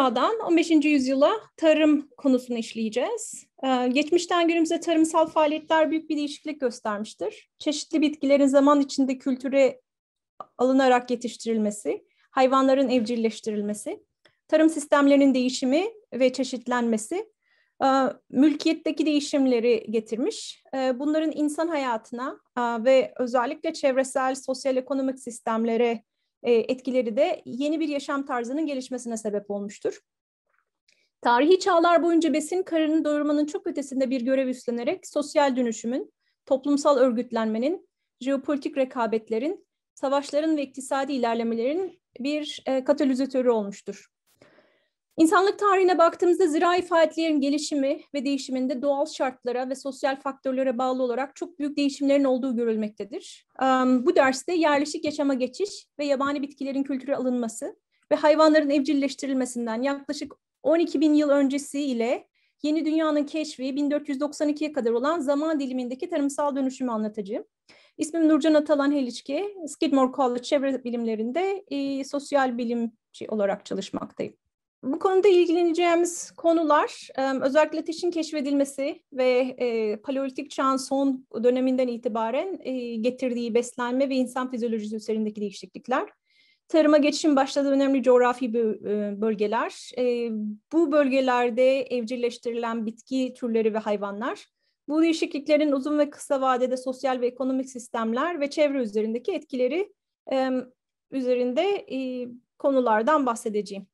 çağdan 15. yüzyıla tarım konusunu işleyeceğiz. Ee, geçmişten günümüze tarımsal faaliyetler büyük bir değişiklik göstermiştir. Çeşitli bitkilerin zaman içinde kültüre alınarak yetiştirilmesi, hayvanların evcilleştirilmesi, tarım sistemlerinin değişimi ve çeşitlenmesi e, mülkiyetteki değişimleri getirmiş. E, bunların insan hayatına e, ve özellikle çevresel, sosyal ekonomik sistemlere e, etkileri de yeni bir yaşam tarzının gelişmesine sebep olmuştur. Tarihi çağlar boyunca besin karını doyurmanın çok ötesinde bir görev üstlenerek sosyal dönüşümün, toplumsal örgütlenmenin, jeopolitik rekabetlerin, savaşların ve iktisadi ilerlemelerin bir e, katalizatörü olmuştur. İnsanlık tarihine baktığımızda zirai faaliyetlerin gelişimi ve değişiminde doğal şartlara ve sosyal faktörlere bağlı olarak çok büyük değişimlerin olduğu görülmektedir. Bu derste yerleşik yaşama geçiş ve yabani bitkilerin kültüre alınması ve hayvanların evcilleştirilmesinden yaklaşık 12 bin yıl öncesi ile yeni dünyanın keşfi 1492'ye kadar olan zaman dilimindeki tarımsal dönüşümü anlatacağım. İsmim Nurcan Atalan Heliçki, Skidmore College çevre bilimlerinde e, sosyal bilimci olarak çalışmaktayım. Bu konuda ilgileneceğimiz konular özellikle ateşin keşfedilmesi ve paleolitik çağın son döneminden itibaren getirdiği beslenme ve insan fizyolojisi üzerindeki değişiklikler. Tarıma geçişin başladığı önemli coğrafi bölgeler. Bu bölgelerde evcilleştirilen bitki türleri ve hayvanlar. Bu değişikliklerin uzun ve kısa vadede sosyal ve ekonomik sistemler ve çevre üzerindeki etkileri üzerinde konulardan bahsedeceğim.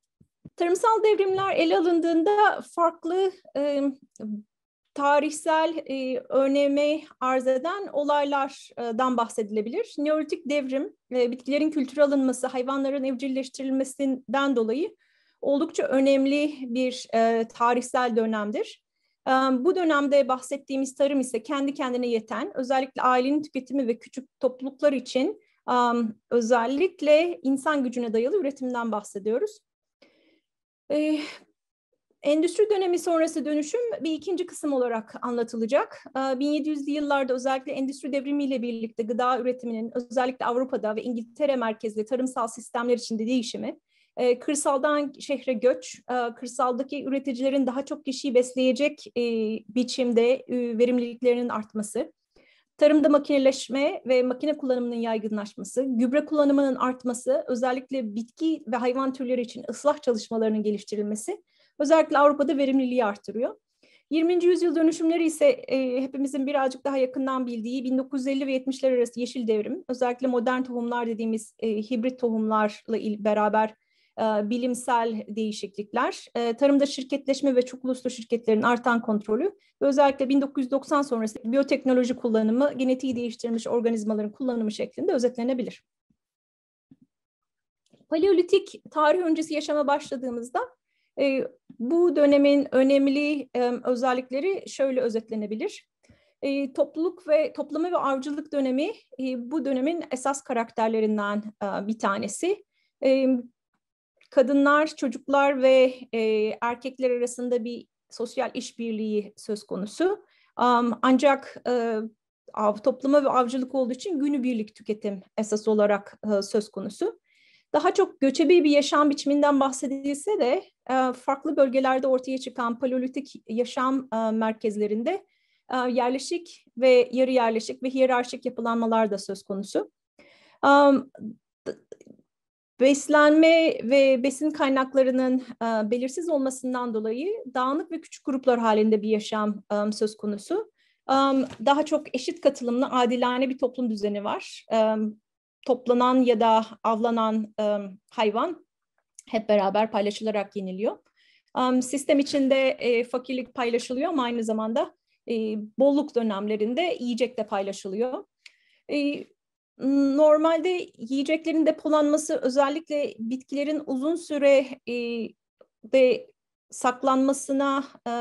Tarımsal devrimler ele alındığında farklı e, tarihsel e, önemi arz eden olaylardan bahsedilebilir. Neolitik devrim, e, bitkilerin kültüre alınması, hayvanların evcilleştirilmesinden dolayı oldukça önemli bir e, tarihsel dönemdir. E, bu dönemde bahsettiğimiz tarım ise kendi kendine yeten, özellikle ailenin tüketimi ve küçük topluluklar için e, özellikle insan gücüne dayalı üretimden bahsediyoruz. E, Endüstri dönemi sonrası dönüşüm bir ikinci kısım olarak anlatılacak. 1700'lü eh, yıllarda özellikle endüstri devrimiyle birlikte gıda üretiminin özellikle Avrupa'da ve İngiltere merkezli tarımsal sistemler içinde değişimi, eh, kırsaldan şehre göç, kırsaldaki üreticilerin daha çok kişiyi besleyecek biçimde verimliliklerinin artması, Tarımda makineleşme ve makine kullanımının yaygınlaşması, gübre kullanımının artması, özellikle bitki ve hayvan türleri için ıslah çalışmalarının geliştirilmesi özellikle Avrupa'da verimliliği artırıyor. 20. yüzyıl dönüşümleri ise e, hepimizin birazcık daha yakından bildiği 1950 ve 70'ler arası yeşil devrim, özellikle modern tohumlar dediğimiz e, hibrit tohumlarla il, beraber e, bilimsel değişiklikler, e, tarımda şirketleşme ve çok uluslu şirketlerin artan kontrolü özellikle 1990 sonrası biyoteknoloji kullanımı, genetiği değiştirilmiş organizmaların kullanımı şeklinde özetlenebilir. Paleolitik tarih öncesi yaşama başladığımızda e, bu dönemin önemli özellikleri şöyle özetlenebilir. E, topluluk ve toplama ve avcılık dönemi e, bu dönemin esas karakterlerinden e, bir tanesi. E, kadınlar, çocuklar ve e, erkekler arasında bir sosyal işbirliği söz konusu. Um, ancak e, av toplama ve avcılık olduğu için günübirlik tüketim esas olarak e, söz konusu. Daha çok göçebe bir yaşam biçiminden bahsedilse de e, farklı bölgelerde ortaya çıkan paleolitik yaşam e, merkezlerinde e, yerleşik ve yarı yerleşik ve hiyerarşik yapılanmalar da söz konusu. Um, Beslenme ve besin kaynaklarının e, belirsiz olmasından dolayı dağınık ve küçük gruplar halinde bir yaşam söz konusu. daha çok eşit katılımlı adilane bir toplum düzeni var. toplanan ya da avlanan hayvan hep beraber paylaşılarak yeniliyor. sistem içinde e, fakirlik paylaşılıyor ama aynı zamanda e, bolluk dönemlerinde yiyecek de paylaşılıyor. Normalde yiyeceklerin depolanması özellikle bitkilerin uzun süre e, de saklanmasına e,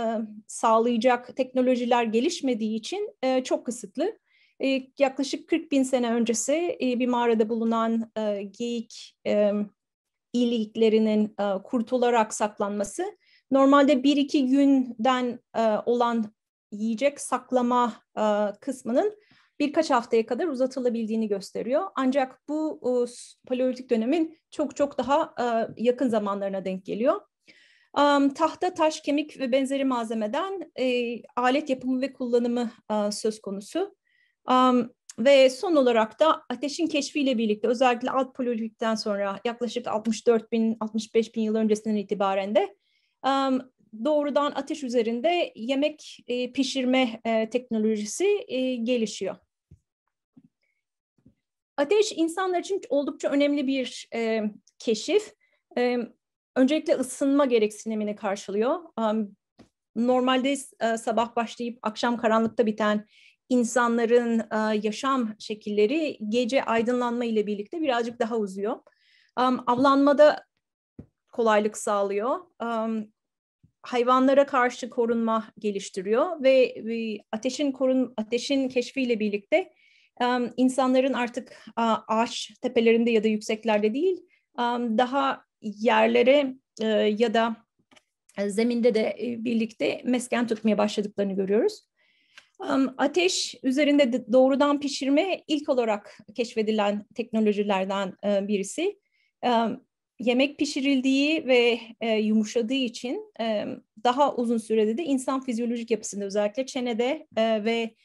sağlayacak teknolojiler gelişmediği için e, çok kısıtlı. E, yaklaşık 40 bin sene öncesi e, bir mağarada bulunan e, geyik e, iyiliklerinin e, kurtularak saklanması normalde 1-2 günden e, olan yiyecek saklama e, kısmının birkaç haftaya kadar uzatılabildiğini gösteriyor. Ancak bu e, paleolitik dönemin çok çok daha e, yakın zamanlarına denk geliyor. Tahta, taş, kemik ve benzeri malzemeden e, alet yapımı ve kullanımı söz konusu. Ve son olarak da ateşin keşfiyle birlikte özellikle alt paleolitikten sonra yaklaşık 64 bin, 65 bin yıl öncesinden itibaren de doğrudan ateş üzerinde yemek pişirme teknolojisi gelişiyor. Ateş insanlar için oldukça önemli bir e, keşif. E, öncelikle ısınma gereksinimini karşılıyor. E, normalde e, sabah başlayıp akşam karanlıkta biten insanların e, yaşam şekilleri gece aydınlanma ile birlikte birazcık daha uzuyor. Um, avlanmada kolaylık sağlıyor. Um, hayvanlara karşı korunma geliştiriyor ve, ve ateşin korun ateşin keşfiyle birlikte insanların artık ağaç tepelerinde ya da yükseklerde değil, daha yerlere e, ya da e, zeminde de e, birlikte mesken tutmaya başladıklarını görüyoruz. Ateş üzerinde doğrudan pişirme ilk olarak keşfedilen teknolojilerden birisi. Yemek pişirildiği ve yumuşadığı için daha uzun sürede de insan fizyolojik yapısında özellikle çenede ve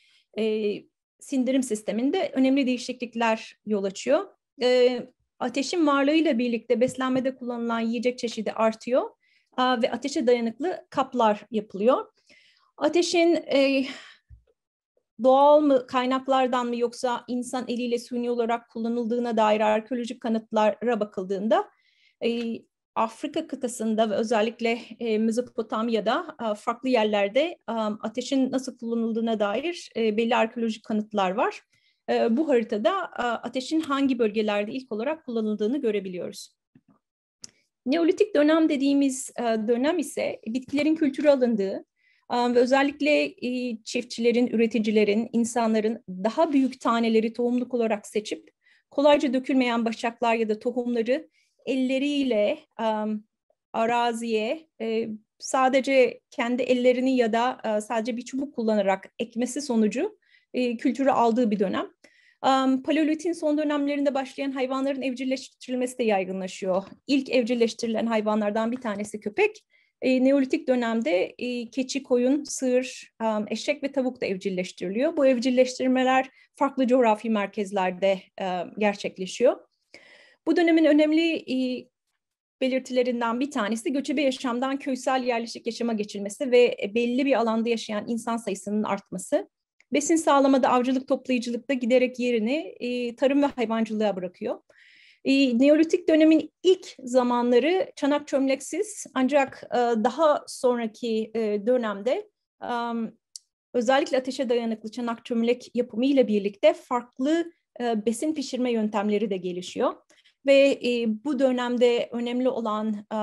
sindirim sisteminde önemli değişiklikler yol açıyor. E, ateşin varlığıyla birlikte beslenmede kullanılan yiyecek çeşidi artıyor e, ve ateşe dayanıklı kaplar yapılıyor. Ateşin e, doğal mı kaynaklardan mı yoksa insan eliyle suni olarak kullanıldığına dair arkeolojik kanıtlara bakıldığında e, Afrika kıtasında ve özellikle e, Mezopotamya'da e, farklı yerlerde e, ateşin nasıl kullanıldığına dair e, belli arkeolojik kanıtlar var. E, bu haritada e, ateşin hangi bölgelerde ilk olarak kullanıldığını görebiliyoruz. Neolitik dönem dediğimiz e, dönem ise bitkilerin kültürü alındığı e, ve özellikle e, çiftçilerin, üreticilerin, insanların daha büyük taneleri tohumluk olarak seçip kolayca dökülmeyen başaklar ya da tohumları elleriyle um, araziye e, sadece kendi ellerini ya da e, sadece bir çubuk kullanarak ekmesi sonucu e, kültürü aldığı bir dönem. Um, Paleolitin son dönemlerinde başlayan hayvanların evcilleştirilmesi de yaygınlaşıyor. İlk evcilleştirilen hayvanlardan bir tanesi köpek. E, Neolitik dönemde e, keçi, koyun, sığır, um, eşek ve tavuk da evcilleştiriliyor. Bu evcilleştirmeler farklı coğrafi merkezlerde e, gerçekleşiyor. Bu dönemin önemli e, belirtilerinden bir tanesi göçebe yaşamdan köysel yerleşik yaşama geçilmesi ve e, belli bir alanda yaşayan insan sayısının artması. Besin sağlamada avcılık toplayıcılıkta giderek yerini e, tarım ve hayvancılığa bırakıyor. E, Neolitik dönemin ilk zamanları çanak çömleksiz ancak e, daha sonraki e, dönemde e, özellikle ateşe dayanıklı çanak çömlek yapımı ile birlikte farklı e, besin pişirme yöntemleri de gelişiyor ve e, bu dönemde önemli olan e,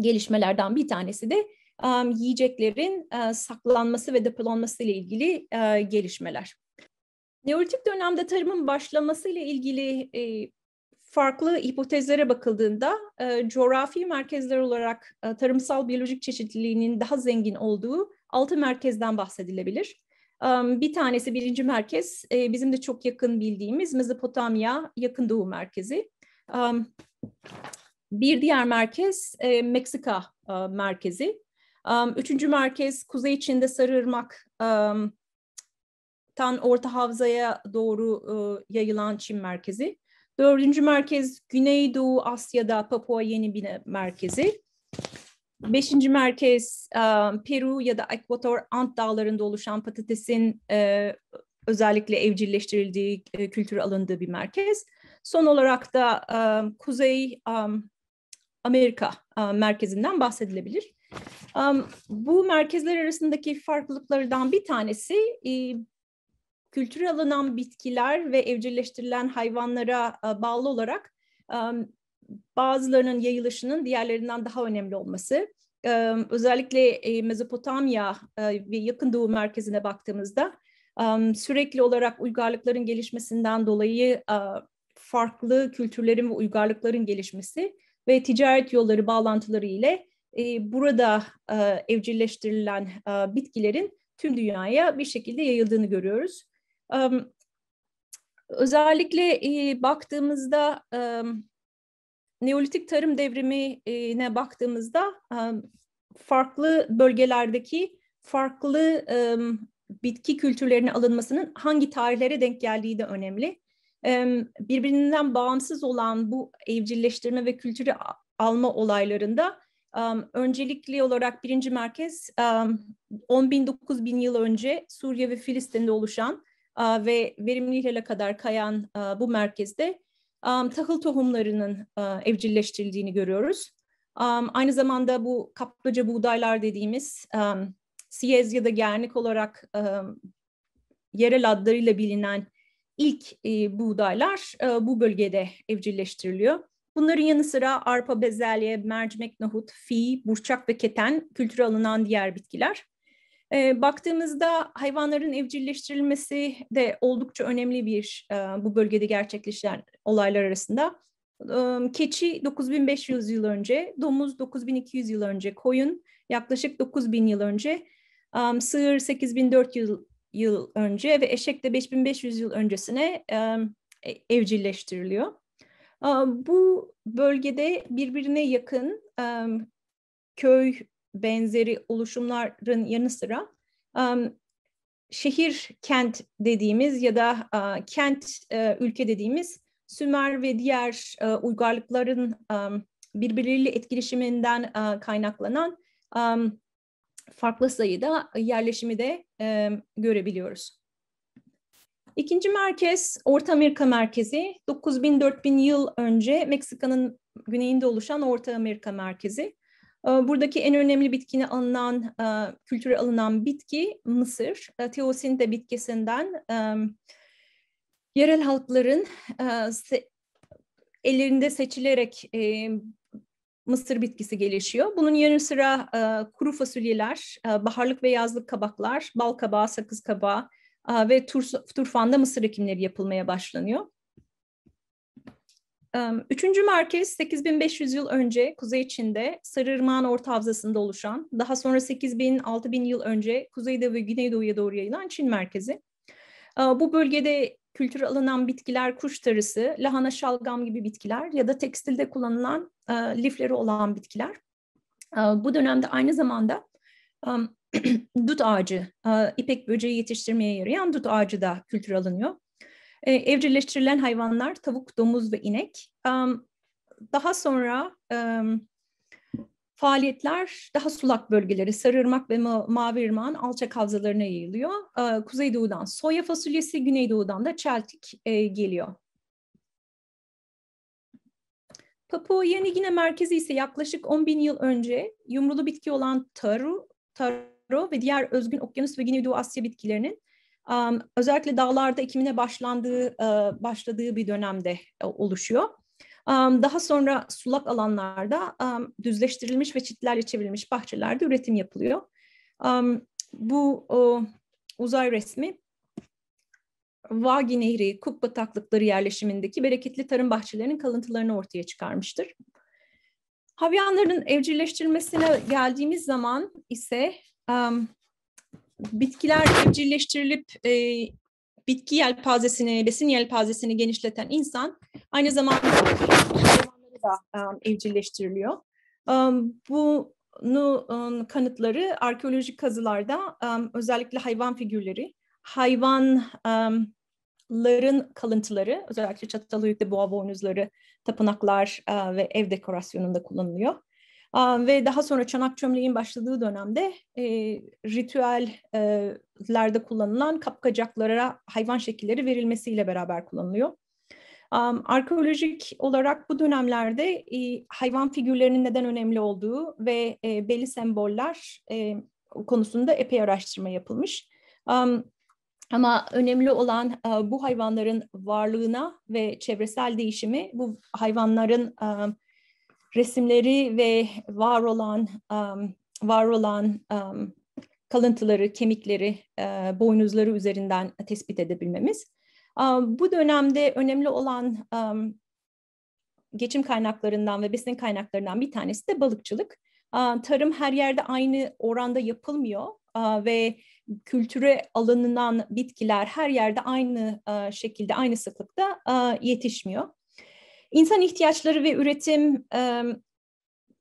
gelişmelerden bir tanesi de e, yiyeceklerin e, saklanması ve depolanması ile ilgili e, gelişmeler. Neolitik dönemde tarımın başlaması ile ilgili e, farklı hipotezlere bakıldığında e, coğrafi merkezler olarak e, tarımsal biyolojik çeşitliliğinin daha zengin olduğu altı merkezden bahsedilebilir. Bir tanesi birinci merkez e, bizim de çok yakın bildiğimiz Mezopotamya Yakın Doğu Merkezi. Bir diğer merkez e, Meksika e, merkezi. Üçüncü merkez kuzey içinde Sarıırmak tan Orta Havza'ya doğru yayılan Çin merkezi. Dördüncü merkez Güneydoğu Asya'da Papua Yeni Bine merkezi. Beşinci merkez e, Peru ya da Ekvator Ant dağlarında oluşan patatesin e, özellikle evcilleştirildiği, e, kültür alındığı bir merkez. Son olarak da Kuzey Amerika merkezinden bahsedilebilir. Bu merkezler arasındaki farklılıklardan bir tanesi kültüre alınan bitkiler ve evcilleştirilen hayvanlara bağlı olarak bazılarının yayılışının diğerlerinden daha önemli olması. özellikle e, Mezopotamya e, ve Yakın Doğu merkezine baktığımızda sürekli olarak uygarlıkların gelişmesinden dolayı farklı kültürlerin ve uygarlıkların gelişmesi ve ticaret yolları bağlantıları ile e, burada evcilleştirilen bitkilerin tüm dünyaya bir şekilde yayıldığını görüyoruz. Özellikle e, baktığımızda Neolitik tarım devrimine baktığımızda farklı bölgelerdeki farklı bitki kültürlerine alınmasının hangi tarihlere denk geldiği de önemli. Birbirinden bağımsız olan bu evcilleştirme ve kültürü alma olaylarında öncelikli olarak birinci merkez um, 10 bin 9 bin yıl önce Suriye ve Filistin'de oluşan uh, ve verimliliğe kadar kayan bu merkezde um, tahıl tohumlarının uh, evcilleştirildiğini görüyoruz. Um, aynı zamanda bu kaplıca buğdaylar dediğimiz um, Siyez ya da Gernik olarak um, yerel adlarıyla bilinen ilk e, buğdaylar e, bu bölgede evcilleştiriliyor. Bunların yanı sıra arpa, bezelye, mercimek, nohut, fi, burçak ve keten kültüre alınan diğer bitkiler baktığımızda hayvanların evcilleştirilmesi de oldukça önemli bir bu bölgede gerçekleşen olaylar arasında. keçi 9500 yıl önce, domuz 9200 yıl önce, koyun yaklaşık 9000 yıl önce, sığır 8400 yıl önce ve eşek de 5500 yıl öncesine e, evcilleştiriliyor. Bu bölgede birbirine yakın köy benzeri oluşumların yanı sıra şehir kent dediğimiz ya da kent ülke dediğimiz Sümer ve diğer uygarlıkların birbirleriyle etkileşiminden kaynaklanan farklı sayıda yerleşimi de görebiliyoruz. İkinci merkez Orta Amerika merkezi 9000-4000 yıl önce Meksika'nın güneyinde oluşan Orta Amerika merkezi. Ee, buradaki en önemli bitkini alınan, e, kültüre alınan bitki mısır. E, Teosin de bitkisinden e, yerel halkların ellerinde seçilerek mısır bitkisi gelişiyor. Bunun yanı sıra kuru fasulyeler, baharlık ve yazlık kabaklar, bal kabağı, sakız kabağı ve turfanda mısır ekimleri yapılmaya başlanıyor. Üçüncü merkez 8500 yıl önce Kuzey Çin'de Sarırmağın Orta Havzası'nda oluşan, daha sonra 8000-6000 yıl önce kuzeyde ve güneydoğuya doğru yayılan Çin merkezi. Bu bölgede kültüre alınan bitkiler kuş tarısı, lahana şalgam gibi bitkiler ya da tekstilde kullanılan ıı, lifleri olan bitkiler. Bu dönemde aynı zamanda dut ağacı, ıı, ipek böceği yetiştirmeye yarayan dut ağacı da kültüre alınıyor. E, evcilleştirilen hayvanlar tavuk, domuz ve inek. Um, daha sonra um, faaliyetler daha sulak bölgeleri Sarırmak ve Ma Mavirman alçak havzalarına yayılıyor. E, Kuzeydoğu'dan soya fasulyesi, Güneydoğu'dan da çeltik e, geliyor. Papua Yeni Gine merkezi ise yaklaşık 10 bin yıl önce yumrulu bitki olan taru, taro ve diğer özgün okyanus ve Güneydoğu Asya bitkilerinin özellikle dağlarda ekimine başlandığı e, başladığı bir dönemde e, oluşuyor. Daha sonra sulak alanlarda düzleştirilmiş ve çitlerle çevrilmiş bahçelerde üretim yapılıyor. Bu uzay resmi Vagi Nehri Kuk bataklıkları yerleşimindeki bereketli tarım bahçelerinin kalıntılarını ortaya çıkarmıştır. Havyanların evcilleştirmesine geldiğimiz zaman ise um, bitkiler evcilleştirilip e, bitki yelpazesini, besin yelpazesini genişleten insan aynı zamanda da evcilleştiriliyor. Um, bunu kanıtları arkeolojik kazılarda özellikle hayvan figürleri, hayvanların kalıntıları özellikle Çatalhöyük'te boğa boynuzları, tapınaklar ve ev dekorasyonunda kullanılıyor. Ve daha sonra çanak çömleğin başladığı dönemde e, ritüellerde kullanılan kapkacaklara hayvan şekilleri verilmesiyle beraber kullanılıyor. Um, arkeolojik olarak bu dönemlerde e, hayvan figürlerinin neden önemli olduğu ve e, belli semboller e, konusunda epey araştırma yapılmış. Um, ama önemli olan e, bu hayvanların varlığına ve çevresel değişimi bu hayvanların e, resimleri ve var olan um, var olan um, kalıntıları, kemikleri, e, boynuzları üzerinden tespit edebilmemiz. Um, bu dönemde önemli olan um, geçim kaynaklarından ve besin kaynaklarından bir tanesi de balıkçılık. Um, tarım her yerde aynı oranda yapılmıyor uh, ve kültüre alınılan bitkiler her yerde aynı uh, şekilde, aynı sıklıkta uh, yetişmiyor. İnsan ihtiyaçları ve üretim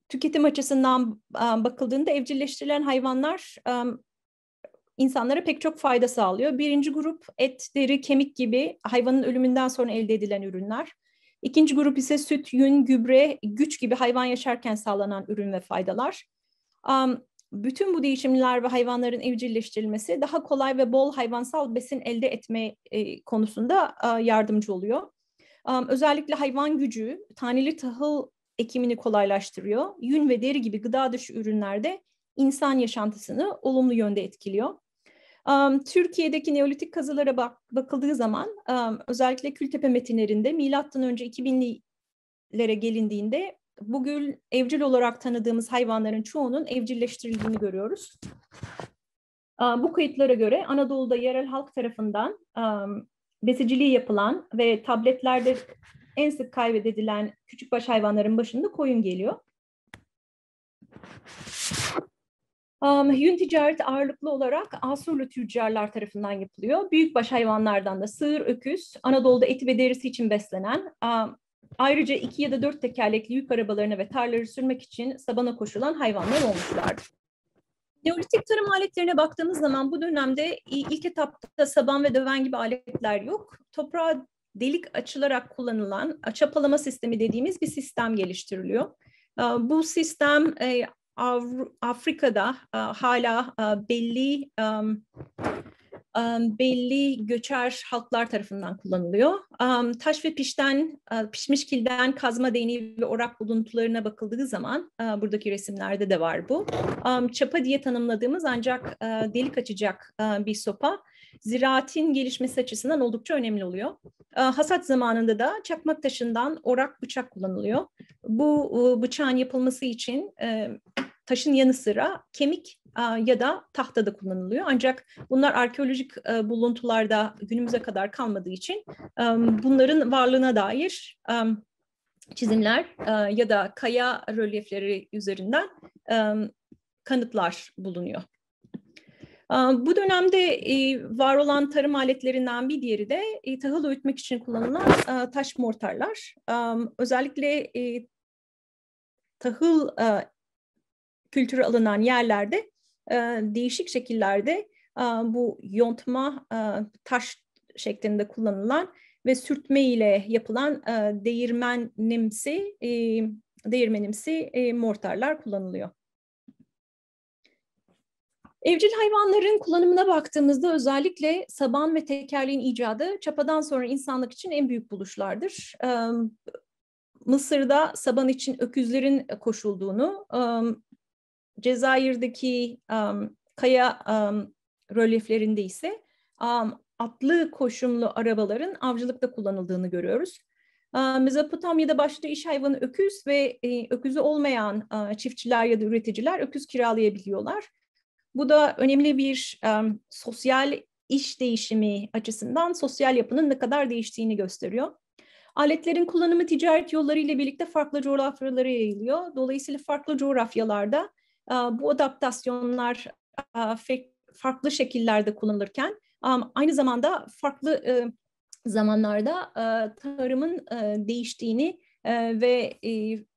tüketim açısından bakıldığında evcilleştirilen hayvanlar insanlara pek çok fayda sağlıyor. Birinci grup et, deri, kemik gibi hayvanın ölümünden sonra elde edilen ürünler. İkinci grup ise süt, yün, gübre, güç gibi hayvan yaşarken sağlanan ürün ve faydalar. bütün bu değişimler ve hayvanların evcilleştirilmesi daha kolay ve bol hayvansal besin elde etme konusunda yardımcı oluyor. Özellikle hayvan gücü taneli tahıl ekimini kolaylaştırıyor. Yün ve deri gibi gıda dışı ürünlerde insan yaşantısını olumlu yönde etkiliyor. Türkiye'deki Neolitik kazılara bak, bakıldığı zaman özellikle Kültepe metinlerinde milattan önce 2000'lere gelindiğinde bugün evcil olarak tanıdığımız hayvanların çoğunun evcilleştirildiğini görüyoruz. Bu kayıtlara göre Anadolu'da yerel halk tarafından besiciliği yapılan ve tabletlerde en sık kaybedilen küçük baş hayvanların başında koyun geliyor. Um, yün ticareti ağırlıklı olarak Asurlu tüccarlar tarafından yapılıyor. Büyük baş hayvanlardan da sığır, öküz, Anadolu'da eti ve derisi için beslenen, um, ayrıca iki ya da dört tekerlekli yük arabalarına ve tarları sürmek için sabana koşulan hayvanlar olmuşlardır. Neolitik tarım aletlerine baktığımız zaman bu dönemde ilk etapta saban ve döven gibi aletler yok. Toprağa delik açılarak kullanılan çapalama sistemi dediğimiz bir sistem geliştiriliyor. Bu sistem Afrika'da hala belli belli göçer halklar tarafından kullanılıyor. Taş ve pişten, pişmiş kilden kazma değneği ve orak buluntularına bakıldığı zaman, buradaki resimlerde de var bu. Çapa diye tanımladığımız ancak delik açacak bir sopa, ziraatin gelişmesi açısından oldukça önemli oluyor. Hasat zamanında da çakmak taşından orak bıçak kullanılıyor. Bu bıçağın yapılması için e, taşın yanı sıra kemik ya da tahta da kullanılıyor. Ancak bunlar arkeolojik e, buluntularda günümüze kadar kalmadığı için bunların varlığına dair çizimler e, ya da kaya rölyefleri üzerinden kanıtlar bulunuyor. Bu dönemde e, var olan tarım aletlerinden bir diğeri de tahıl öğütmek için kullanılan taş mortarlar. Özellikle tahıl kültürü alınan yerlerde e, değişik şekillerde e, bu yontma e, taş şeklinde kullanılan ve sürtme ile yapılan e, değirmenimsi e, değirmenimsi e, mortarlar kullanılıyor. Evcil hayvanların kullanımına baktığımızda özellikle saban ve tekerleğin icadı çapadan sonra insanlık için en büyük buluşlardır. E, Mısır'da saban için öküzlerin koşulduğunu, e, Cezayir'deki um, kaya um, röleflerinde ise um, atlı koşumlu arabaların avcılıkta kullanıldığını görüyoruz. Mezopotamya'da başta iş hayvanı öküz ve e, öküzü olmayan e, çiftçiler ya da üreticiler öküz kiralayabiliyorlar. Bu da önemli bir e, sosyal iş değişimi açısından sosyal yapının ne kadar değiştiğini gösteriyor. Aletlerin kullanımı ticaret yolları ile birlikte farklı coğrafyalara yayılıyor. Dolayısıyla farklı coğrafyalarda bu adaptasyonlar farklı şekillerde kullanılırken aynı zamanda farklı zamanlarda tarımın değiştiğini ve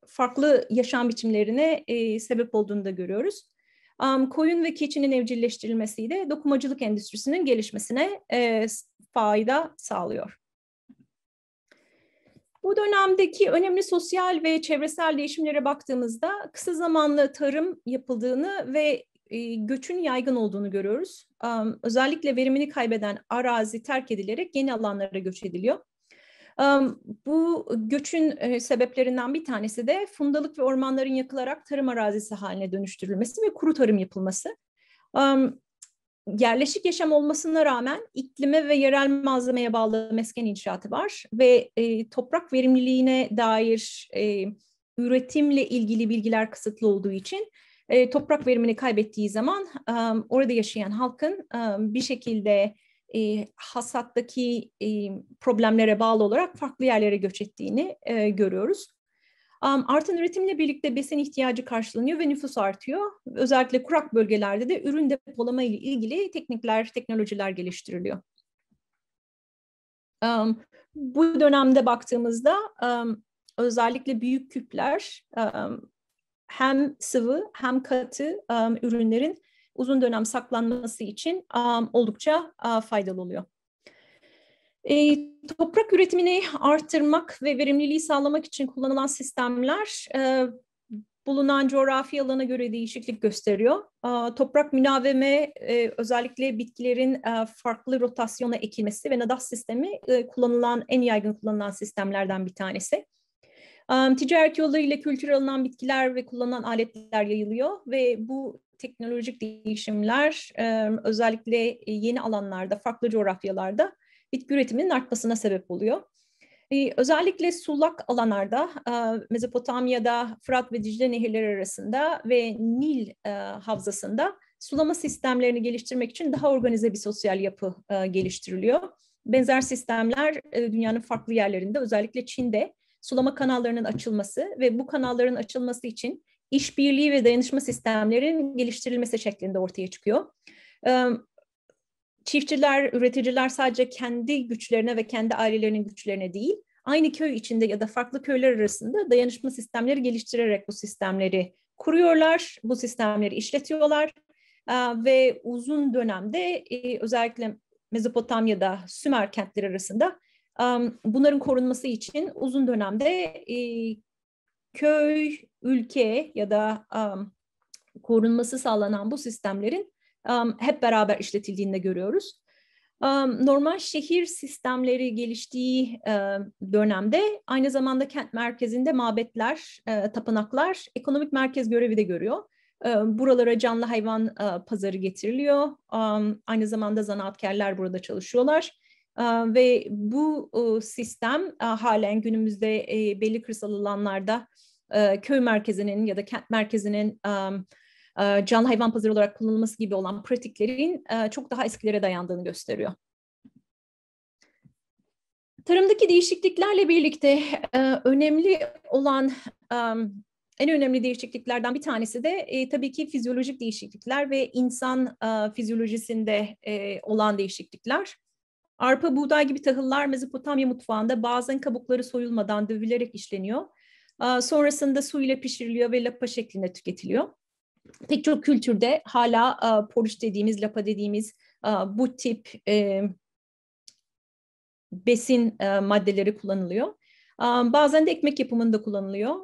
farklı yaşam biçimlerine sebep olduğunu da görüyoruz. Koyun ve keçinin evcilleştirilmesi de dokumacılık endüstrisinin gelişmesine fayda sağlıyor. Bu dönemdeki önemli sosyal ve çevresel değişimlere baktığımızda kısa zamanlı tarım yapıldığını ve e, göçün yaygın olduğunu görüyoruz. Özellikle verimini kaybeden arazi terk edilerek yeni alanlara göç ediliyor. Bu göçün e, sebeplerinden bir tanesi de fundalık ve ormanların yakılarak tarım arazisi haline dönüştürülmesi ve kuru tarım yapılması yerleşik yaşam olmasına rağmen iklime ve yerel malzemeye bağlı mesken inşaatı var ve e, toprak verimliliğine dair e, üretimle ilgili bilgiler kısıtlı olduğu için e, toprak verimini kaybettiği zaman e, orada yaşayan halkın e, bir şekilde e, hasattaki e, problemlere bağlı olarak farklı yerlere göç ettiğini e, görüyoruz. Um, artan üretimle birlikte besin ihtiyacı karşılanıyor ve nüfus artıyor. Özellikle kurak bölgelerde de ürün depolama ile ilgili teknikler, teknolojiler geliştiriliyor. Um, bu dönemde baktığımızda um, özellikle büyük küpler um, hem sıvı hem katı um, ürünlerin uzun dönem saklanması için um, oldukça uh, faydalı oluyor. E, toprak üretimini arttırmak ve verimliliği sağlamak için kullanılan sistemler e, bulunan coğrafi alana göre değişiklik gösteriyor. E, toprak münaveme e, özellikle bitkilerin e, farklı rotasyona ekilmesi ve nadas sistemi e, kullanılan en yaygın kullanılan sistemlerden bir tanesi. E, ticaret yollarıyla kültüre alınan bitkiler ve kullanılan aletler yayılıyor ve bu teknolojik değişimler e, özellikle yeni alanlarda, farklı coğrafyalarda bitki üretiminin artmasına sebep oluyor. Ee, özellikle sulak alanlarda e, Mezopotamya'da Fırat ve Dicle nehirleri arasında ve Nil e, havzasında sulama sistemlerini geliştirmek için daha organize bir sosyal yapı e, geliştiriliyor. Benzer sistemler dünyanın farklı yerlerinde özellikle Çin'de sulama kanallarının açılması ve bu kanalların açılması için işbirliği ve dayanışma sistemlerinin geliştirilmesi şeklinde ortaya çıkıyor çiftçiler, üreticiler sadece kendi güçlerine ve kendi ailelerinin güçlerine değil, aynı köy içinde ya da farklı köyler arasında dayanışma sistemleri geliştirerek bu sistemleri kuruyorlar, bu sistemleri işletiyorlar ve uzun dönemde e, özellikle Mezopotamya'da Sümer kentleri arasında bunların korunması için uzun dönemde e, köy, ülke ya da korunması sağlanan bu sistemlerin um, hep beraber işletildiğini de görüyoruz. Um, normal şehir sistemleri geliştiği e, dönemde aynı zamanda kent merkezinde mabetler, e, tapınaklar ekonomik merkez görevi de görüyor. E, buralara canlı hayvan e, pazarı getiriliyor. Um, aynı zamanda zanaatkarlar burada çalışıyorlar. ve bu e, sistem e, halen günümüzde e, belli kırsal alanlarda köy merkezinin ya da kent merkezinin canlı hayvan pazarı olarak kullanılması gibi olan pratiklerin çok daha eskilere dayandığını gösteriyor. Tarımdaki değişikliklerle birlikte önemli olan en önemli değişikliklerden bir tanesi de e, tabii ki fizyolojik değişiklikler ve insan e, fizyolojisinde e, olan değişiklikler. Arpa, buğday gibi tahıllar Mezopotamya mutfağında bazen kabukları soyulmadan dövülerek işleniyor. E, sonrasında su ile pişiriliyor ve lapa şeklinde tüketiliyor pek çok kültürde hala e, poruç dediğimiz, lapa dediğimiz e, bu tip e, besin e, maddeleri kullanılıyor. E, bazen de ekmek yapımında kullanılıyor.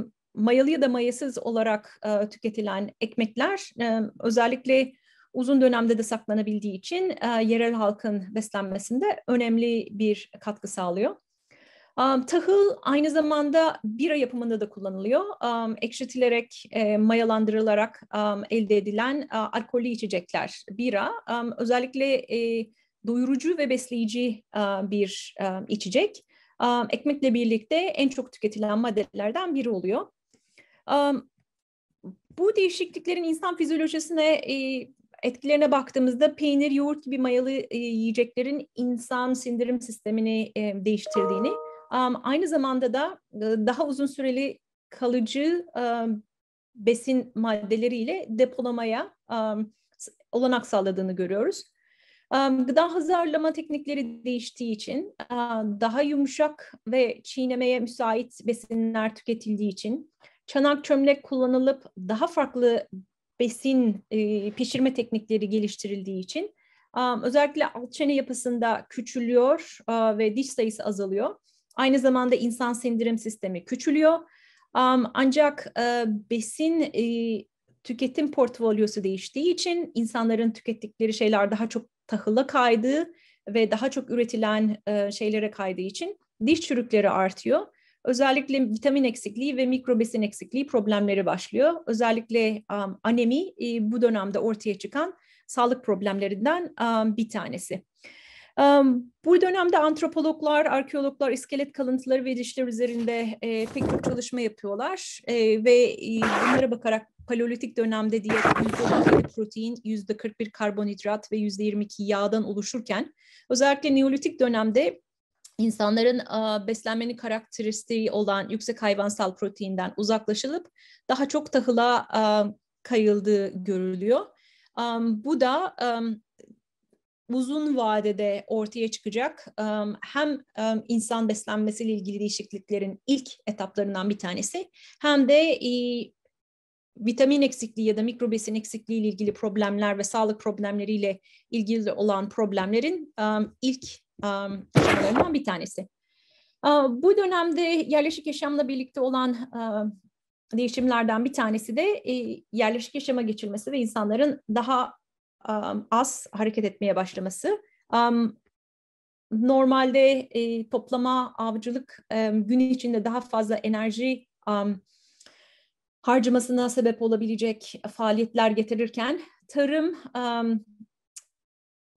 E, mayalı ya da mayasız olarak e, tüketilen ekmekler e, özellikle uzun dönemde de saklanabildiği için e, yerel halkın beslenmesinde önemli bir katkı sağlıyor. Um, tahıl aynı zamanda bira yapımında da kullanılıyor. Um, ekşitilerek, e, mayalandırılarak um, elde edilen uh, alkollü içecekler bira. Um, özellikle e, doyurucu ve besleyici uh, bir um, içecek. Um, ekmekle birlikte en çok tüketilen maddelerden biri oluyor. Um, bu değişikliklerin insan fizyolojisine e, etkilerine baktığımızda peynir, yoğurt gibi mayalı e, yiyeceklerin insan sindirim sistemini e, değiştirdiğini Um, aynı zamanda da daha uzun süreli kalıcı um, besin maddeleriyle depolamaya um, olanak sağladığını görüyoruz. Um, gıda hazırlama teknikleri değiştiği için uh, daha yumuşak ve çiğnemeye müsait besinler tüketildiği için çanak çömlek kullanılıp daha farklı besin e, pişirme teknikleri geliştirildiği için um, özellikle alt çene yapısında küçülüyor uh, ve diş sayısı azalıyor. Aynı zamanda insan sindirim sistemi küçülüyor. Um, ancak e, besin e, tüketim portfolyosu değiştiği için insanların tükettikleri şeyler daha çok tahıla kaydığı ve daha çok üretilen e, şeylere kaydığı için diş çürükleri artıyor. Özellikle vitamin eksikliği ve mikrobesin eksikliği problemleri başlıyor. Özellikle um, anemi e, bu dönemde ortaya çıkan sağlık problemlerinden um, bir tanesi. Bu dönemde antropologlar, arkeologlar iskelet kalıntıları ve dişler üzerinde e, pek çok çalışma yapıyorlar e, ve e, bunlara bakarak paleolitik dönemde diyet %37 protein, %41 karbonhidrat ve %22 yağdan oluşurken özellikle neolitik dönemde insanların beslenmenin karakteristiği olan yüksek hayvansal proteinden uzaklaşılıp daha çok tahıla kayıldığı görülüyor. Um, bu da um, uzun vadede ortaya çıkacak hem insan beslenmesiyle ilgili değişikliklerin ilk etaplarından bir tanesi hem de vitamin eksikliği ya da mikrobesin eksikliği ile ilgili problemler ve sağlık problemleriyle ilgili olan problemlerin ilk aşamalarından bir tanesi. Bu dönemde yerleşik yaşamla birlikte olan değişimlerden bir tanesi de yerleşik yaşama geçilmesi ve insanların daha um, az hareket etmeye başlaması. Um, normalde e, toplama avcılık um, gün içinde daha fazla enerji um, harcamasına sebep olabilecek faaliyetler getirirken tarım um,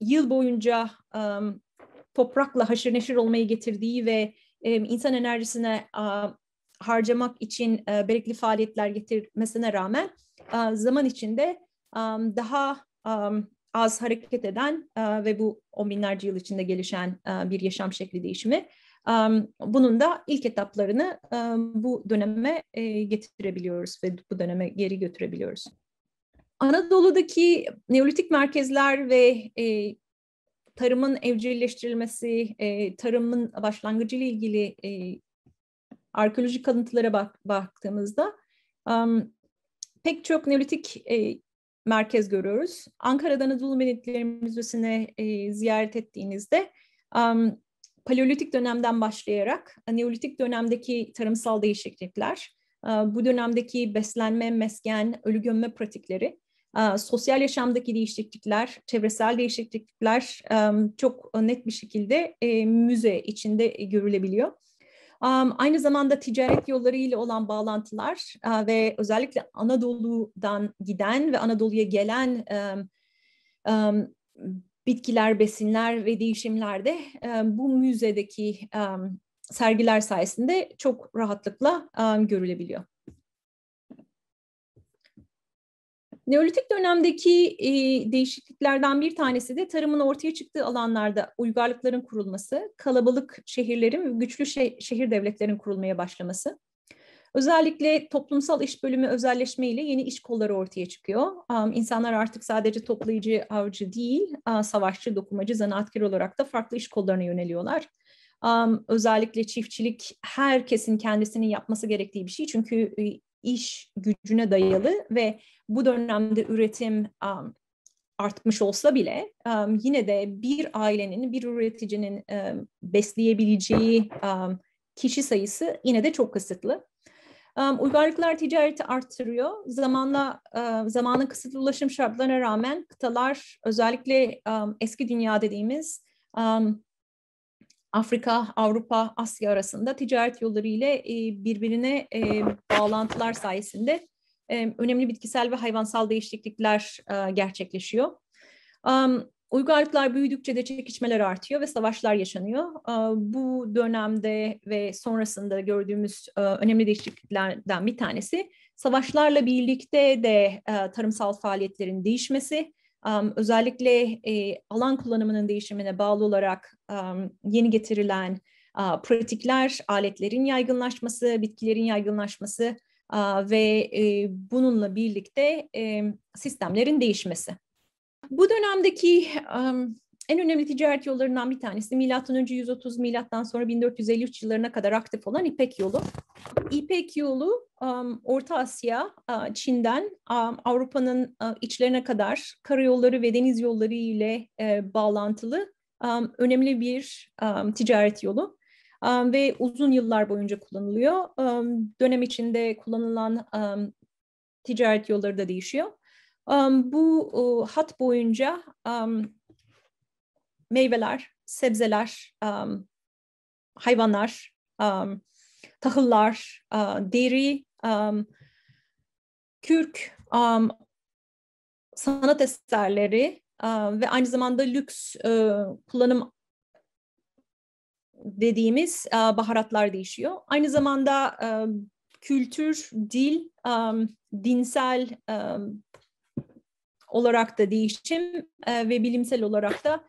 yıl boyunca um, toprakla haşır neşir olmayı getirdiği ve um, insan enerjisine uh, harcamak için uh, e, berekli faaliyetler getirmesine rağmen uh, zaman içinde um, daha az hareket eden e, ve bu on binlerce yıl içinde gelişen e, bir yaşam şekli değişimi. Bunun da ilk etaplarını e, bu döneme getirebiliyoruz ve bu döneme geri götürebiliyoruz. Anadolu'daki Neolitik merkezler ve e, tarımın evcilleştirilmesi, e, tarımın başlangıcı ile ilgili e, arkeolojik kalıntılara bak, baktığımızda um, pek çok Neolitik e, merkez görüyoruz. Ankara'da Anadolu Medeniyetleri Müzesi'ne e, ziyaret ettiğinizde um, paleolitik dönemden başlayarak e, neolitik dönemdeki tarımsal değişiklikler, uh, bu dönemdeki beslenme, mesken, ölü gömme pratikleri, uh, sosyal yaşamdaki değişiklikler, çevresel değişiklikler um, çok net bir şekilde e, müze içinde görülebiliyor. Um, aynı zamanda ticaret yolları ile olan bağlantılar uh, ve özellikle Anadolu'dan giden ve Anadolu'ya gelen um, um, bitkiler, besinler ve değişimlerde um, bu müzedeki um, sergiler sayesinde çok rahatlıkla um, görülebiliyor. Neolitik dönemdeki e, değişikliklerden bir tanesi de tarımın ortaya çıktığı alanlarda uygarlıkların kurulması, kalabalık şehirlerin ve güçlü şe şehir devletlerin kurulmaya başlaması. Özellikle toplumsal iş bölümü özelleşme ile yeni iş kolları ortaya çıkıyor. Um, insanlar artık sadece toplayıcı, avcı değil, a, savaşçı, dokumacı, zanaatkar olarak da farklı iş kollarına yöneliyorlar. Um, özellikle çiftçilik herkesin kendisinin yapması gerektiği bir şey. Çünkü iş gücüne dayalı ve bu dönemde üretim um, artmış olsa bile um, yine de bir ailenin, bir üreticinin um, besleyebileceği um, kişi sayısı yine de çok kısıtlı. Um, uygarlıklar ticareti arttırıyor. Zamanla um, zamanın kısıtlı ulaşım şartlarına rağmen kıtalar özellikle um, eski dünya dediğimiz um, Afrika, Avrupa, Asya arasında ticaret yolları ile birbirine bağlantılar sayesinde önemli bitkisel ve hayvansal değişiklikler gerçekleşiyor. Uygarlıklar büyüdükçe de çekişmeler artıyor ve savaşlar yaşanıyor. Bu dönemde ve sonrasında gördüğümüz önemli değişikliklerden bir tanesi savaşlarla birlikte de tarımsal faaliyetlerin değişmesi Um, özellikle e, alan kullanımının değişimine bağlı olarak um, yeni getirilen uh, pratikler, aletlerin yaygınlaşması, bitkilerin yaygınlaşması uh, ve e, bununla birlikte e, sistemlerin değişmesi. Bu dönemdeki um, en önemli ticaret yollarından bir tanesi milattan önce 130 milattan sonra 1453 yıllarına kadar aktif olan İpek yolu. İpek yolu ıı, Orta Asya, ıı, Çin'den ıı, Avrupa'nın içlerine kadar karayolları ve deniz yolları ile e, bağlantılı önemli bir ticaret yolu ve uzun yıllar boyunca kullanılıyor. Dönem içinde kullanılan ticaret yolları da değişiyor. Bu hat boyunca meyveler, sebzeler, um, hayvanlar, um, tahıllar, uh, deri, um, kürk, um, sanat eserleri uh, ve aynı zamanda lüks uh, kullanım dediğimiz uh, baharatlar değişiyor. Aynı zamanda um, kültür, dil, um, dinsel um, olarak da değişim e, ve bilimsel olarak da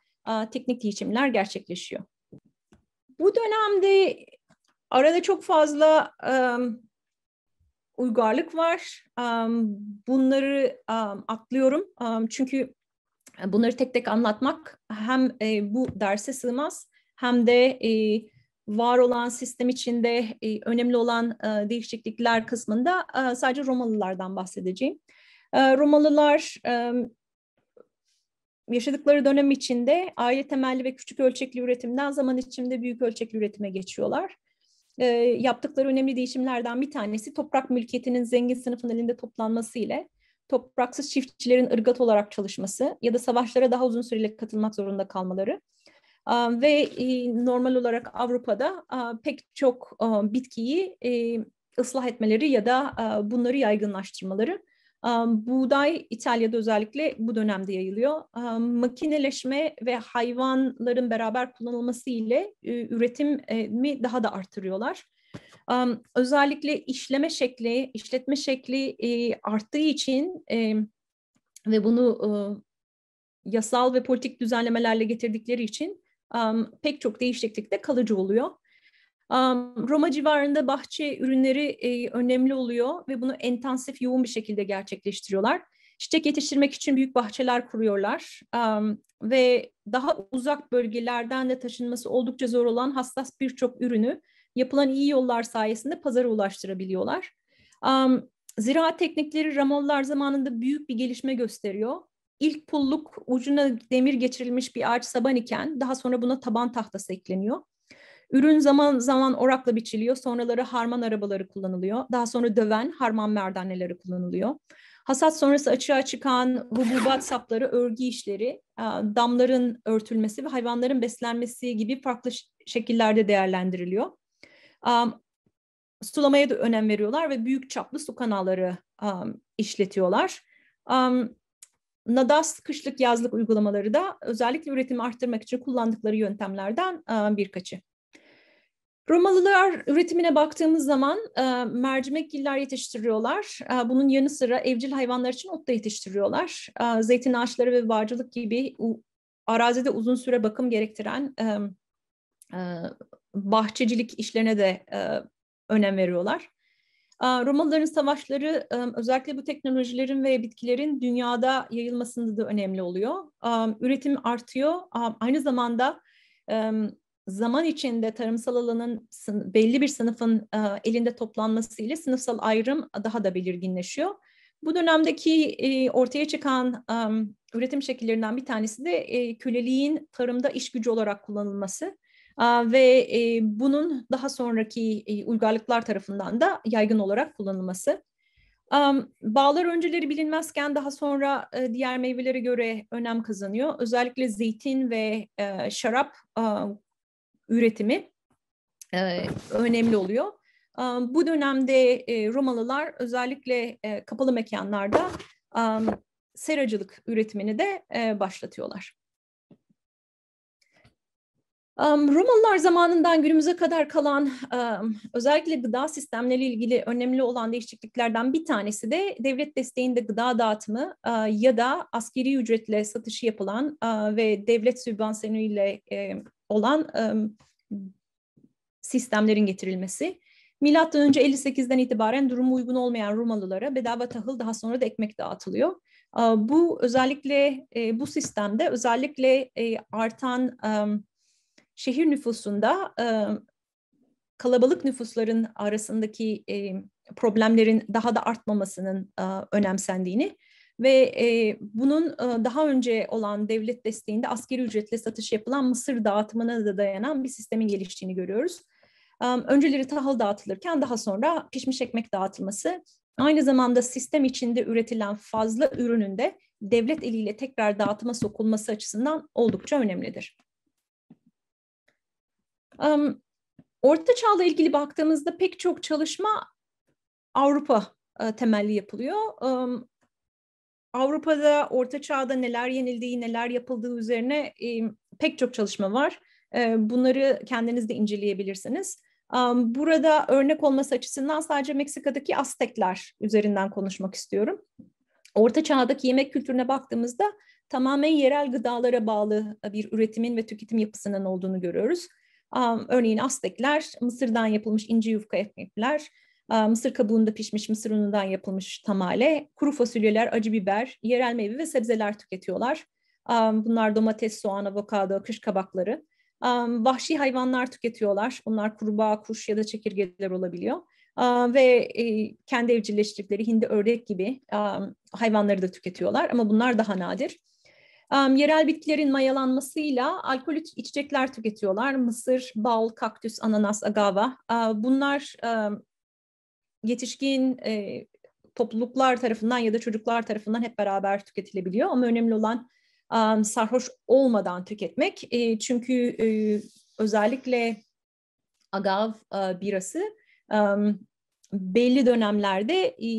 teknik değişimler gerçekleşiyor. Bu dönemde arada çok fazla uygarlık var. Bunları atlıyorum çünkü bunları tek tek anlatmak hem e, bu derse sığmaz hem de e, var olan sistem içinde e, önemli olan ıı, değişiklikler kısmında ıı, sadece Romalılardan bahsedeceğim. Romalılar yaşadıkları dönem içinde aile temelli ve küçük ölçekli üretimden zaman içinde büyük ölçekli üretime geçiyorlar. E, yaptıkları önemli değişimlerden bir tanesi toprak mülkiyetinin zengin sınıfın elinde toplanması ile topraksız çiftçilerin ırgat olarak çalışması ya da savaşlara daha uzun süreyle katılmak zorunda kalmaları ee, ve e, normal olarak Avrupa'da e, pek çok e, bitkiyi ıslah etmeleri ya da bunları yaygınlaştırmaları Um, buğday İtalya'da özellikle bu dönemde yayılıyor. Um, makineleşme ve hayvanların beraber kullanılması ile üretimi daha da artırıyorlar. özellikle işleme şekli, işletme şekli e, arttığı için e, ve bunu e, yasal ve politik düzenlemelerle getirdikleri için pek çok değişiklikte kalıcı oluyor. Roma civarında bahçe ürünleri e, önemli oluyor ve bunu intensif yoğun bir şekilde gerçekleştiriyorlar. Çiçek yetiştirmek için büyük bahçeler kuruyorlar ve daha uzak bölgelerden de taşınması oldukça zor olan hassas birçok ürünü yapılan iyi yollar sayesinde pazara ulaştırabiliyorlar. Ziraat teknikleri ramollar zamanında büyük bir gelişme gösteriyor İlk pulluk ucuna demir geçirilmiş bir ağaç saban iken daha sonra buna taban tahtası ekleniyor. Ürün zaman zaman orakla biçiliyor. Sonraları harman arabaları kullanılıyor. Daha sonra döven harman merdaneleri kullanılıyor. Hasat sonrası açığa çıkan rububat sapları, örgü işleri, damların örtülmesi ve hayvanların beslenmesi gibi farklı şekillerde değerlendiriliyor. Sulamaya da önem veriyorlar ve büyük çaplı su kanalları işletiyorlar. NADAS kışlık yazlık uygulamaları da özellikle üretimi arttırmak için kullandıkları yöntemlerden birkaçı. Romalılar üretimine baktığımız zaman e, mercimek giller yetiştiriyorlar. E, bunun yanı sıra evcil hayvanlar için ot da yetiştiriyorlar. E, zeytin ağaçları ve bağcılık gibi u, arazide uzun süre bakım gerektiren e, e, bahçecilik işlerine de e, önem veriyorlar. E, Romalıların savaşları e, özellikle bu teknolojilerin ve bitkilerin dünyada yayılmasında da önemli oluyor. E, üretim artıyor. E, aynı zamanda e, zaman içinde tarımsal alanın belli bir sınıfın e, elinde toplanmasıyla sınıfsal ayrım daha da belirginleşiyor. Bu dönemdeki e, ortaya çıkan üretim şekillerinden bir tanesi de e, köleliğin tarımda iş gücü olarak kullanılması ve bunun daha sonraki uygarlıklar tarafından da yaygın olarak kullanılması. Bağlar önceleri bilinmezken daha sonra diğer meyvelere göre önem kazanıyor. Özellikle zeytin ve şarap üretimi e, önemli oluyor. bu dönemde e, Romalılar özellikle e, kapalı mekanlarda seracılık üretimini de başlatıyorlar. Romalılar zamanından günümüze kadar kalan özellikle gıda sistemleri ilgili önemli olan değişikliklerden bir tanesi de devlet desteğinde gıda dağıtımı ya da askeri ücretle satışı yapılan ve devlet sübvansiyonu ile olan sistemlerin getirilmesi. Milattan önce 58'den itibaren durumu uygun olmayan Rumalılara bedava tahıl daha sonra da ekmek dağıtılıyor. Bu özellikle bu sistemde özellikle artan şehir nüfusunda kalabalık nüfusların arasındaki problemlerin daha da artmamasının önemsendiğini ve e, bunun e, daha önce olan devlet desteğinde askeri ücretle satış yapılan mısır dağıtımına da dayanan bir sistemin geliştiğini görüyoruz. E, önceleri tahıl dağıtılırken daha sonra pişmiş ekmek dağıtılması, aynı zamanda sistem içinde üretilen fazla ürünün de devlet eliyle tekrar dağıtıma sokulması açısından oldukça önemlidir. Um, Orta Çağ'la ilgili baktığımızda pek çok çalışma Avrupa e, temelli yapılıyor. Avrupa'da Orta Çağ'da neler yenildiği, neler yapıldığı üzerine e, pek çok çalışma var. E, bunları kendiniz de inceleyebilirsiniz. Um, burada örnek olması açısından sadece Meksika'daki Aztekler üzerinden konuşmak istiyorum. Orta Çağ'daki yemek kültürüne baktığımızda tamamen yerel gıdalara bağlı e, bir üretimin ve tüketim yapısının olduğunu görüyoruz. Um, örneğin Aztekler Mısır'dan yapılmış ince yufka ekmekler, ee, mısır kabuğunda pişmiş mısır unundan yapılmış tamale, kuru fasulyeler, acı biber, yerel meyve ve sebzeler tüketiyorlar. Ee, bunlar domates, soğan, avokado, kış kabakları. Ee, vahşi hayvanlar tüketiyorlar. Bunlar kurbağa, kuş ya da çekirgeler olabiliyor. Ve e, kendi evcilleştirdikleri hindi ördek gibi e, hayvanları da tüketiyorlar ama bunlar daha nadir. yerel bitkilerin mayalanmasıyla alkolü içecekler tüketiyorlar. Mısır, bal, kaktüs, ananas, agava. bunlar e, yetişkin e, topluluklar tarafından ya da çocuklar tarafından hep beraber tüketilebiliyor. Ama önemli olan um, sarhoş olmadan tüketmek. E, çünkü e, özellikle agav e, birası um, belli dönemlerde e,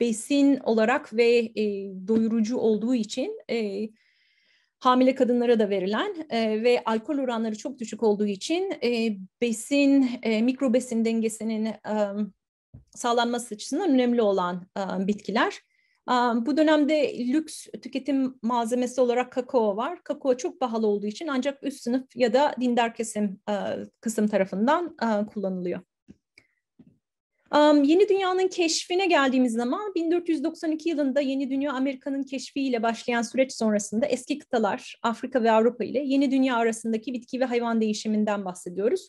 besin olarak ve e, doyurucu olduğu için e, hamile kadınlara da verilen e, ve alkol oranları çok düşük olduğu için e, besin e, mikro besin dengesinin um, sağlanması açısından önemli olan e, bitkiler. E, bu dönemde lüks tüketim malzemesi olarak kakao var. Kakao çok pahalı olduğu için ancak üst sınıf ya da dindar kesim e, kısım tarafından e, kullanılıyor. Um, yeni Dünya'nın keşfine geldiğimiz zaman 1492 yılında Yeni Dünya Amerika'nın keşfiyle başlayan süreç sonrasında eski kıtalar Afrika ve Avrupa ile Yeni Dünya arasındaki bitki ve hayvan değişiminden bahsediyoruz.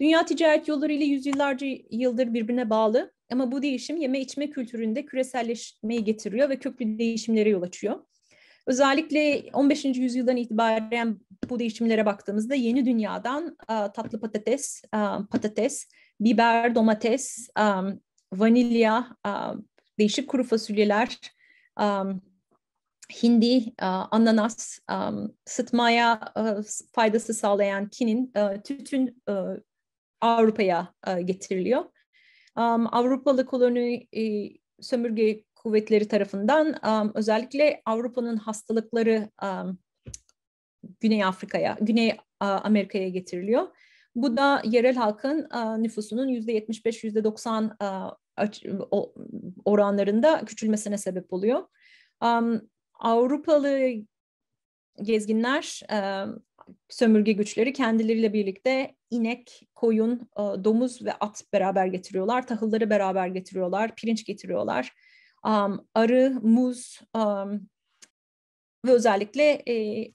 Dünya ticaret yolları ile yüzyıllarca yıldır birbirine bağlı ama bu değişim yeme içme kültüründe küreselleşmeyi getiriyor ve köklü değişimlere yol açıyor. Özellikle 15. yüzyıldan itibaren bu değişimlere baktığımızda yeni dünyadan tatlı patates, patates, biber, domates, vanilya, değişik kuru fasulyeler, hindi, ananas, sıtmaya faydası sağlayan kinin, tütün Avrupa'ya e, getiriliyor. Avrupalı koloni e, sömürge kuvvetleri tarafından özellikle Avrupa'nın hastalıkları Güney Afrika'ya, Güney Amerika'ya getiriliyor. Bu da yerel halkın uh, nüfusunun %75-%90 oranlarında küçülmesine sebep oluyor. Avrupalı gezginler sömürge güçleri kendileriyle birlikte inek, koyun, e, domuz ve at beraber getiriyorlar. Tahılları beraber getiriyorlar, pirinç getiriyorlar. Arı, muz ve özellikle e,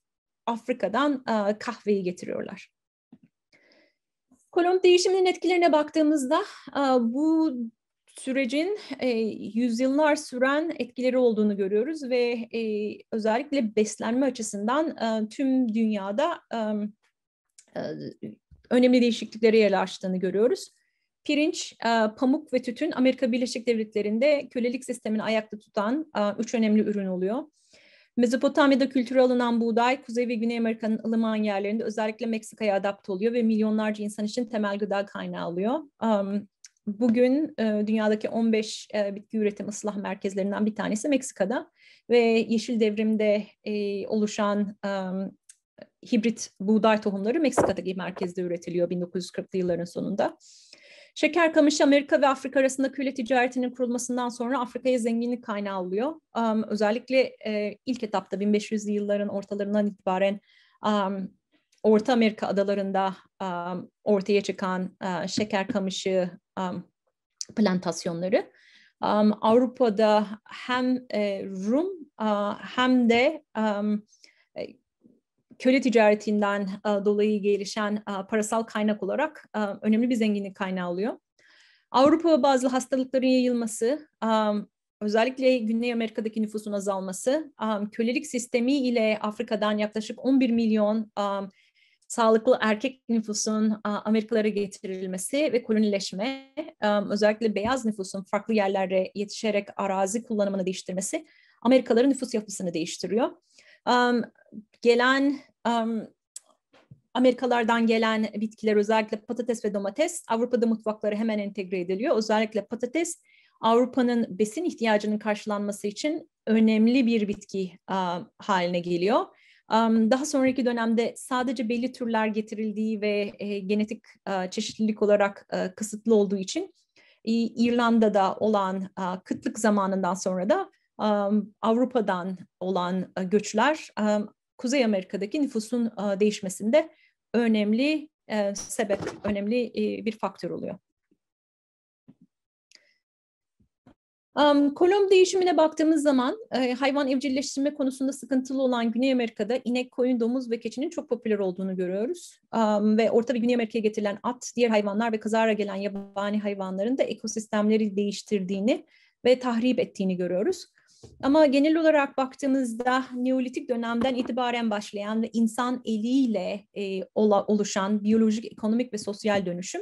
Afrika'dan e, kahveyi getiriyorlar. Kolomb değişiminin etkilerine baktığımızda bu sürecin e, yüzyıllar süren etkileri olduğunu görüyoruz ve e, özellikle beslenme açısından e, tüm dünyada e, e önemli değişikliklere yol açtığını görüyoruz. Pirinç, e, pamuk ve tütün Amerika Birleşik Devletleri'nde kölelik sistemini ayakta tutan e, üç önemli ürün oluyor. Mezopotamya'da kültüre alınan buğday, Kuzey ve Güney Amerika'nın ılıman yerlerinde özellikle Meksika'ya adapte oluyor ve milyonlarca insan için temel gıda kaynağı alıyor. Um, Bugün e, dünyadaki 15 e, bitki üretim ıslah merkezlerinden bir tanesi Meksika'da ve yeşil devrimde e, oluşan hibrit buğday tohumları Meksika'daki merkezde üretiliyor 1940'lı yılların sonunda. Şeker kamışı Amerika ve Afrika arasında köle ticaretinin kurulmasından sonra Afrika'ya zenginlik kaynağı alıyor özellikle ilk etapta 1500'lü yılların ortalarından itibaren Orta Amerika adalarında ortaya çıkan şeker kamışı um, plantasyonları. Um, Avrupa'da hem e, Rum uh, hem de um, köle ticaretinden uh, dolayı gelişen uh, parasal kaynak olarak uh, önemli bir zenginlik kaynağı alıyor. Avrupa bazı hastalıkların yayılması, um, özellikle Güney Amerika'daki nüfusun azalması, um, kölelik sistemi ile Afrika'dan yaklaşık 11 milyon um, sağlıklı erkek nüfusun Amerikalara getirilmesi ve kolonileşme, özellikle beyaz nüfusun farklı yerlere yetişerek arazi kullanımını değiştirmesi Amerikalıların nüfus yapısını değiştiriyor. Gelen Amerikalardan gelen bitkiler özellikle patates ve domates Avrupa'da mutfaklara hemen entegre ediliyor. Özellikle patates Avrupa'nın besin ihtiyacının karşılanması için önemli bir bitki haline geliyor daha sonraki dönemde sadece belli türler getirildiği ve e, genetik e, çeşitlilik olarak e, kısıtlı olduğu için İrlanda'da olan kıtlık zamanından sonra da Avrupa'dan olan göçler Kuzey Amerika'daki nüfusun değişmesinde önemli sebep, önemli bir faktör oluyor. Um, kolon değişimine baktığımız zaman e, hayvan evcilleştirme konusunda sıkıntılı olan Güney Amerika'da inek, koyun, domuz ve keçinin çok popüler olduğunu görüyoruz. Um, ve Orta ve Güney Amerika'ya getirilen at, diğer hayvanlar ve kazara gelen yabani hayvanların da ekosistemleri değiştirdiğini ve tahrip ettiğini görüyoruz. Ama genel olarak baktığımızda Neolitik dönemden itibaren başlayan ve insan eliyle e, ola, oluşan biyolojik, ekonomik ve sosyal dönüşüm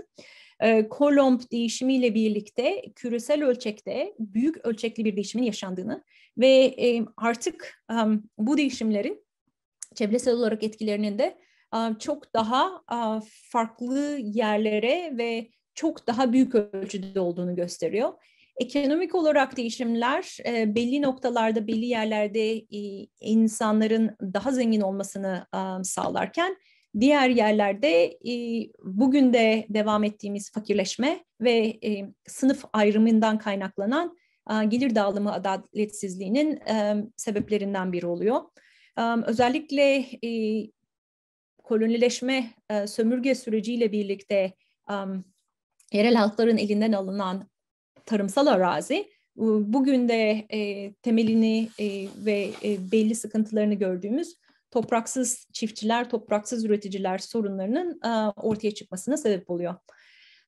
ee, Kolomb değişimiyle birlikte küresel ölçekte büyük ölçekli bir değişimin yaşandığını ve artık bu değişimlerin çevresel olarak etkilerinin de çok daha farklı yerlere ve çok daha büyük ölçüde olduğunu gösteriyor. Ekonomik olarak değişimler e, belli noktalarda, belli yerlerde insanların daha zengin olmasını sağlarken Diğer yerlerde e, bugün de devam ettiğimiz fakirleşme ve e, sınıf ayrımından kaynaklanan gelir dağılımı adaletsizliğinin e, sebeplerinden biri oluyor. özellikle kolonileşme sömürge süreciyle birlikte yerel halkların elinden alınan tarımsal arazi bugün de temelini ve belli sıkıntılarını gördüğümüz topraksız çiftçiler, topraksız üreticiler sorunlarının e, ortaya çıkmasına sebep oluyor.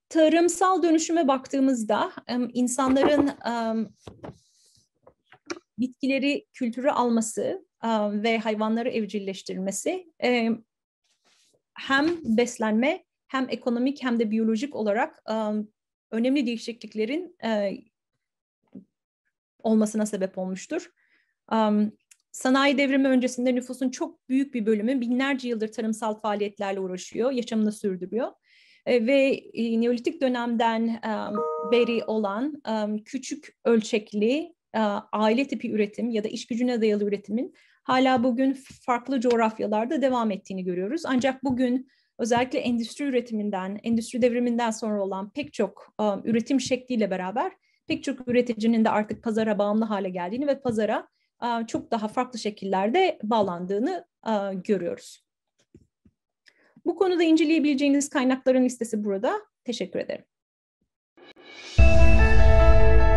Tarımsal dönüşüme baktığımızda insanların bitkileri kültürü alması e, ve hayvanları evcilleştirilmesi e, hem beslenme hem ekonomik hem de biyolojik olarak önemli değişikliklerin olmasına sebep olmuştur. Sanayi devrimi öncesinde nüfusun çok büyük bir bölümü binlerce yıldır tarımsal faaliyetlerle uğraşıyor, yaşamını sürdürüyor. E, ve e, Neolitik dönemden e, beri olan küçük ölçekli aile tipi üretim ya da iş gücüne dayalı üretimin hala bugün farklı coğrafyalarda devam ettiğini görüyoruz. Ancak bugün özellikle endüstri üretiminden, endüstri devriminden sonra olan pek çok üretim şekliyle beraber pek çok üreticinin de artık pazara bağımlı hale geldiğini ve pazara e, çok daha farklı şekillerde bağlandığını e, görüyoruz. Bu konuda inceleyebileceğiniz kaynakların listesi burada. Teşekkür ederim.